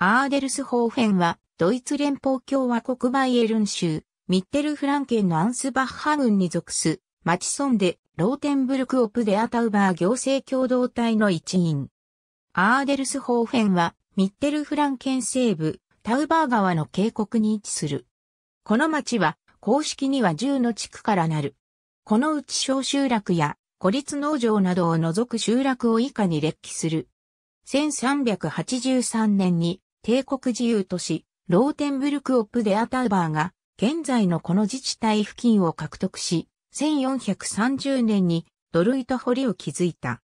アーデルスホーフェンは、ドイツ連邦共和国バイエルン州、ミッテルフランケンのアンスバッハ郡に属す、マチソンで、ローテンブルクオプデアタウバー行政共同体の一員。アーデルスホーフェンは、ミッテルフランケン西部、タウバー川の渓谷に位置する。この町は、公式には10の地区からなる。このうち小集落や、孤立農場などを除く集落を以下に列記する。1383年に帝国自由都市、ローテンブルク・オップ・デ・アターバーが、現在のこの自治体付近を獲得し、1430年にドルイと堀を築いた。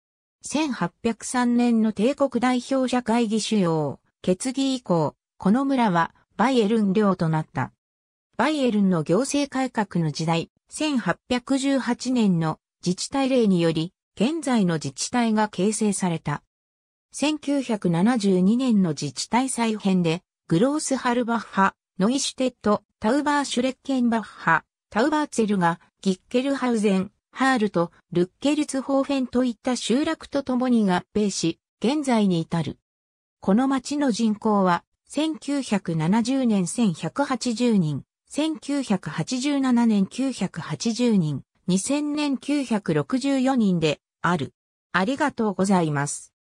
1803年の帝国代表者会議主要、決議以降、この村はバイエルン領となった。バイエルンの行政改革の時代、1818年の自治体令により、現在の自治体が形成された。1972年の自治体再編で、グロースハルバッハ、ノイシュテット、タウバーシュレッケンバッハ、タウバーツェルが、ギッケルハウゼン、ハールとルッケルツホーフェンといった集落とともに合併し、現在に至る。この町の人口は、1970年1180人、1987年980人、2000年964人である。ありがとうございます。